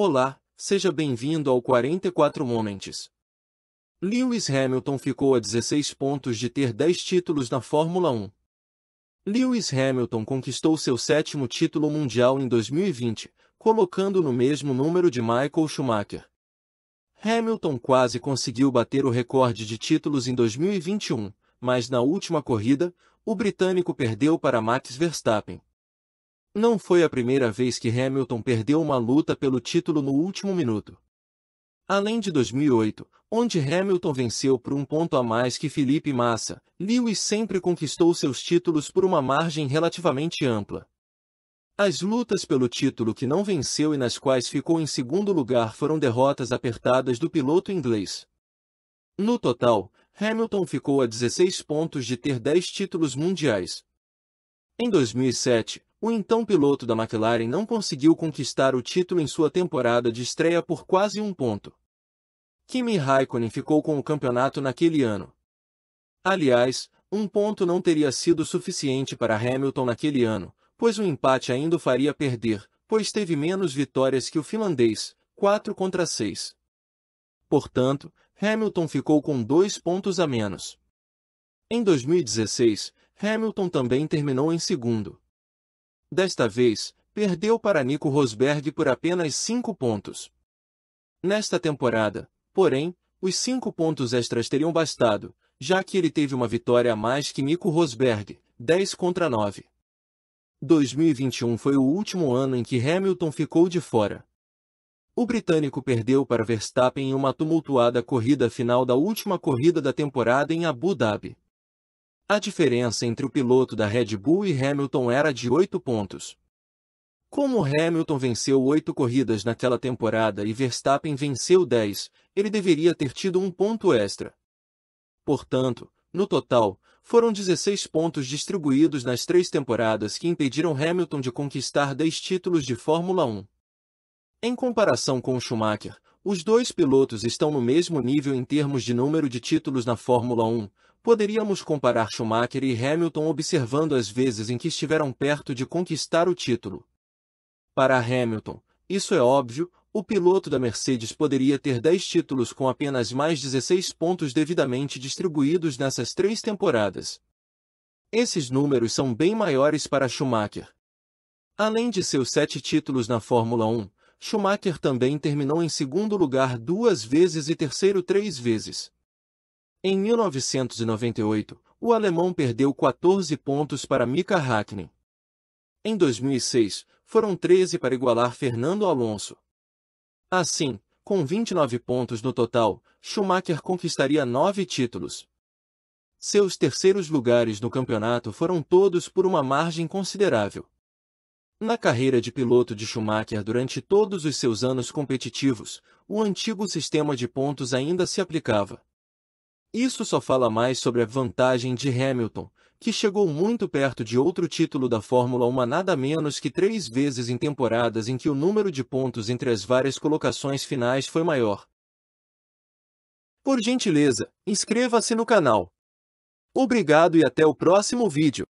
Olá, seja bem-vindo ao 44 Moments. Lewis Hamilton ficou a 16 pontos de ter 10 títulos na Fórmula 1. Lewis Hamilton conquistou seu sétimo título mundial em 2020, colocando no mesmo número de Michael Schumacher. Hamilton quase conseguiu bater o recorde de títulos em 2021, mas na última corrida, o britânico perdeu para Max Verstappen. Não foi a primeira vez que Hamilton perdeu uma luta pelo título no último minuto. Além de 2008, onde Hamilton venceu por um ponto a mais que Felipe Massa, Lewis sempre conquistou seus títulos por uma margem relativamente ampla. As lutas pelo título que não venceu e nas quais ficou em segundo lugar foram derrotas apertadas do piloto inglês. No total, Hamilton ficou a 16 pontos de ter 10 títulos mundiais. Em 2007, o então piloto da McLaren não conseguiu conquistar o título em sua temporada de estreia por quase um ponto. Kimi Raikkonen ficou com o campeonato naquele ano. Aliás, um ponto não teria sido suficiente para Hamilton naquele ano, pois o empate ainda o faria perder, pois teve menos vitórias que o finlandês, 4 contra 6. Portanto, Hamilton ficou com dois pontos a menos. Em 2016, Hamilton também terminou em segundo, Desta vez, perdeu para Nico Rosberg por apenas cinco pontos. Nesta temporada, porém, os cinco pontos extras teriam bastado, já que ele teve uma vitória a mais que Nico Rosberg, 10 contra 9. 2021 foi o último ano em que Hamilton ficou de fora. O britânico perdeu para Verstappen em uma tumultuada corrida final da última corrida da temporada em Abu Dhabi. A diferença entre o piloto da Red Bull e Hamilton era de 8 pontos. Como Hamilton venceu oito corridas naquela temporada e Verstappen venceu 10, ele deveria ter tido um ponto extra. Portanto, no total, foram 16 pontos distribuídos nas três temporadas que impediram Hamilton de conquistar 10 títulos de Fórmula 1. Em comparação com Schumacher, os dois pilotos estão no mesmo nível em termos de número de títulos na Fórmula 1, poderíamos comparar Schumacher e Hamilton observando as vezes em que estiveram perto de conquistar o título. Para Hamilton, isso é óbvio, o piloto da Mercedes poderia ter 10 títulos com apenas mais 16 pontos devidamente distribuídos nessas três temporadas. Esses números são bem maiores para Schumacher. Além de seus sete títulos na Fórmula 1, Schumacher também terminou em segundo lugar duas vezes e terceiro três vezes. Em 1998, o alemão perdeu 14 pontos para Mika Hakkinen. Em 2006, foram 13 para igualar Fernando Alonso. Assim, com 29 pontos no total, Schumacher conquistaria nove títulos. Seus terceiros lugares no campeonato foram todos por uma margem considerável. Na carreira de piloto de Schumacher durante todos os seus anos competitivos, o antigo sistema de pontos ainda se aplicava. Isso só fala mais sobre a vantagem de Hamilton, que chegou muito perto de outro título da Fórmula 1 nada menos que três vezes em temporadas em que o número de pontos entre as várias colocações finais foi maior. Por gentileza, inscreva-se no canal. Obrigado e até o próximo vídeo.